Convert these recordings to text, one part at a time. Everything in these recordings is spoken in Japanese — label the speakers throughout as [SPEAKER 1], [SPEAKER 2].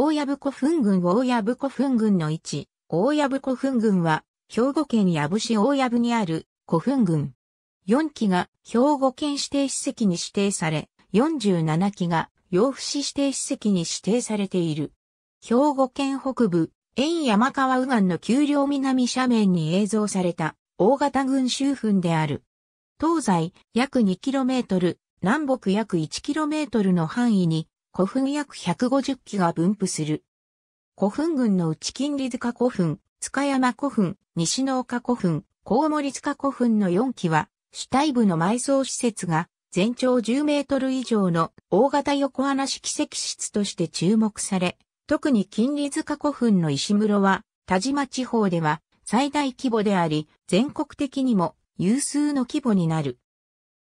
[SPEAKER 1] 大矢部古墳群大矢部古墳群の位置、大矢部古墳群は、兵庫県矢部市大矢部にある古墳群。4基が兵庫県指定史跡に指定され、47基が洋府市指定史跡に指定されている。兵庫県北部、沿山川右岸の丘陵南斜面に映像された大型群集墳である。東西約 2km、南北約 1km の範囲に古墳約150基が分布する。古墳群の内金利塚古墳、塚山古墳、西の丘古墳、高森塚古墳の4基は、主体部の埋葬施設が全長10メートル以上の大型横穴式石室として注目され、特に金利塚古墳の石室は、田島地方では最大規模であり、全国的にも有数の規模になる。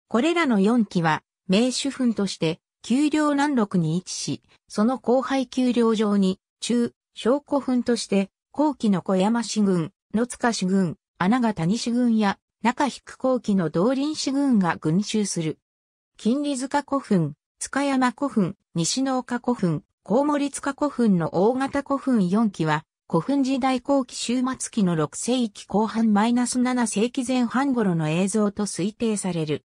[SPEAKER 1] これらの4基は、名手墳として丘陵南麓に位置し、その後輩丘陵上に、中、小古墳として、後期の小山市軍、野塚市軍、穴が谷市軍や、中引く後期の道林市軍が群集する。金利塚古墳、塚山古墳、西の丘古墳、高森塚古墳の大型古墳4期は、古墳時代後期終末期の6世紀後半マイナス -7 世紀前半頃の映像と推定される。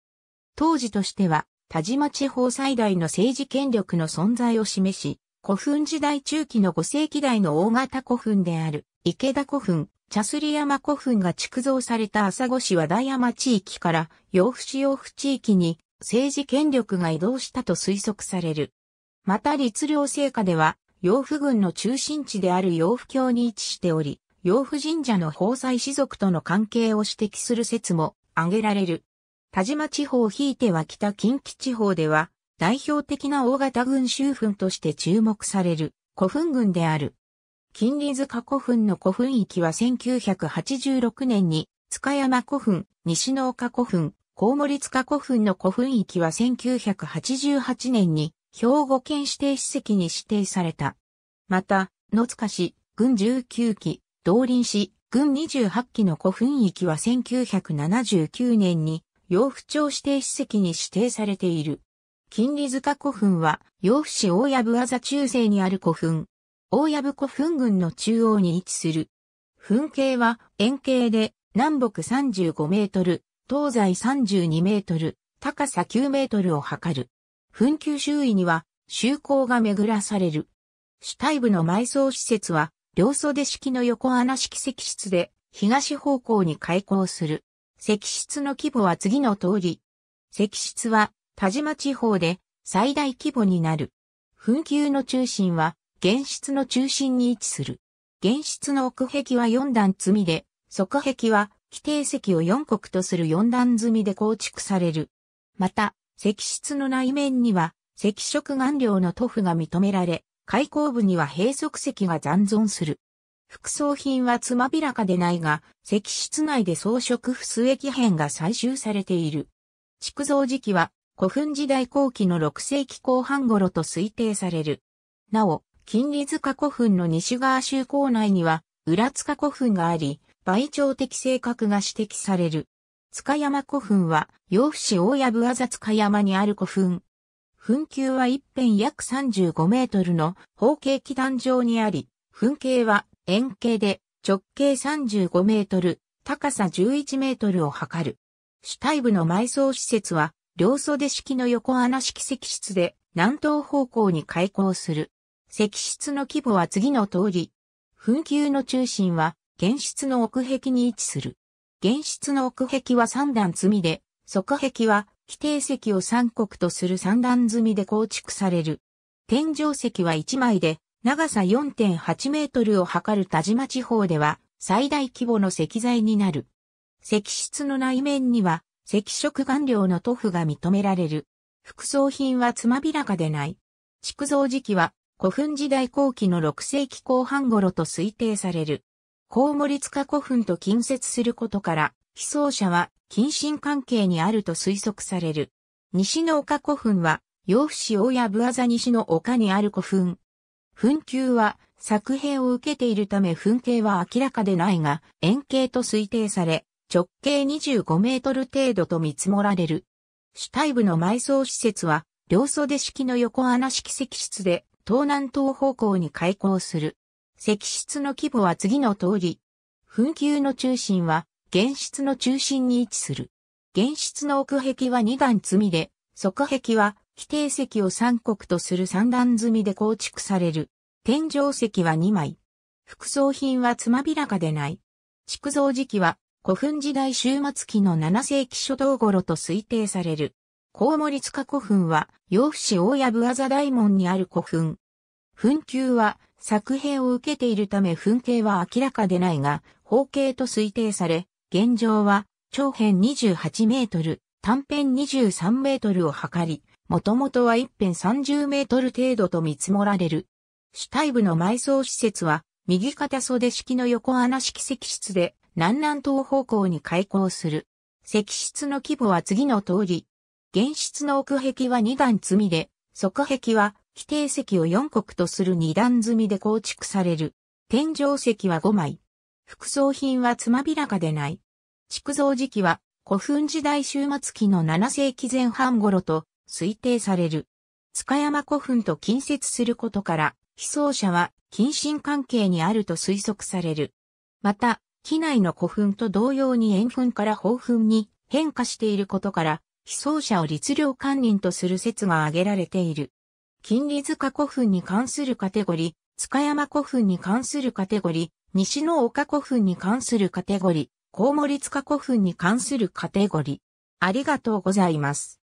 [SPEAKER 1] 当時としては、田島地方最大の政治権力の存在を示し、古墳時代中期の5世紀代の大型古墳である池田古墳、茶すり山古墳が築造された朝来市和田山地域から洋布市洋布地域に政治権力が移動したと推測される。また律令聖果では洋布軍の中心地である洋布教に位置しており、洋布神社の宝塞士族との関係を指摘する説も挙げられる。田島地方ひいては北近畿地方では、代表的な大型群衆墳として注目される古墳群である。金利塚古墳の古墳域は1986年に、塚山古墳、西の丘古墳、高森塚古墳の古墳域は1988年に、兵庫県指定史跡に指定された。また、野塚市、軍19期、道林市、郡28期の古墳域は1979年に、洋府町指定史跡に指定されている。金利塚古墳は、洋府市大矢あざ中世にある古墳。大部古墳群の中央に位置する。墳形は円形で南北35メートル、東西32メートル、高さ9メートルを測る。墳丘周囲には周口が巡らされる。主体部の埋葬施設は、両袖式の横穴式石室で、東方向に開口する。石室の規模は次の通り。石室は田島地方で最大規模になる。紛糾の中心は原室の中心に位置する。原室の奥壁は4段積みで、側壁は規定石を4国とする4段積みで構築される。また、石室の内面には石色顔料の塗布が認められ、開口部には閉塞石が残存する。副葬品はつまびらかでないが、石室内で装飾不数液片が採集されている。築造時期は古墳時代後期の6世紀後半頃と推定される。なお、金利塚古墳の西側周港内には、裏塚古墳があり、倍長的性格が指摘される。塚山古墳は、洋府市大藪あざ塚山にある古墳。墳丘は一辺約35メートルの方形基壇上にあり、墳形は円形で直径35メートル、高さ11メートルを測る。主体部の埋葬施設は、両袖式の横穴式石室で南東方向に開口する。石室の規模は次の通り。墳球の中心は原室の奥壁に位置する。原室の奥壁は3段積みで、側壁は規定石を三国とする3段積みで構築される。天井石は1枚で長さ4.8メートルを測る田島地方では最大規模の石材になる。石室の内面には赤色顔料の塗布が認められる。副葬品はつまびらかでない。築造時期は古墳時代後期の6世紀後半頃と推定される。コウモリ塚古墳と近接することから、被葬者は近親関係にあると推測される。西の丘古墳は、洋府市大谷部あざ西の丘にある古墳、墳丘は作兵を受けているため墳形は明らかでないが、円形と推定され、直径25メートル程度と見積もられる。主体部の埋葬施設は、両袖式の横穴式石室で、東南東方向に開港する。石室の規模は次の通り。墳丘の中心は、原室の中心に位置する。原室の奥壁は2段積みで、側壁は規定石を三国とする三段積みで構築される。天井石は2枚。副葬品はつまびらかでない。築造時期は古墳時代終末期の7世紀初頭頃と推定される。コウモリ塚古墳は、洋府市大谷部あ大門にある古墳。墳丘は作兵を受けているため墳形は明らかでないが、方形と推定され、現状は長辺28メートル、短辺23メートルを測り、もともとは一辺30メートル程度と見積もられる。主体部の埋葬施設は、右肩袖式の横穴式石室で、南南東方向に開口する。石室の規模は次の通り。現室の奥壁は2段積みで、側壁は規定石を4国とする2段積みで構築される。天井石は5枚。副葬品はつまびらかでない。築造時期は古墳時代終末期の7世紀前半頃と推定される。塚山古墳と近接することから、被葬者は近親関係にあると推測される。また、機内の古墳と同様に円墳から宝墳に変化していることから、被葬者を律令官人とする説が挙げられている。金利塚古墳に関するカテゴリー、塚山古墳に関するカテゴリー、西の丘古墳に関するカテゴリー、コウモリ塚古墳に関するカテゴリー。ありがとうございます。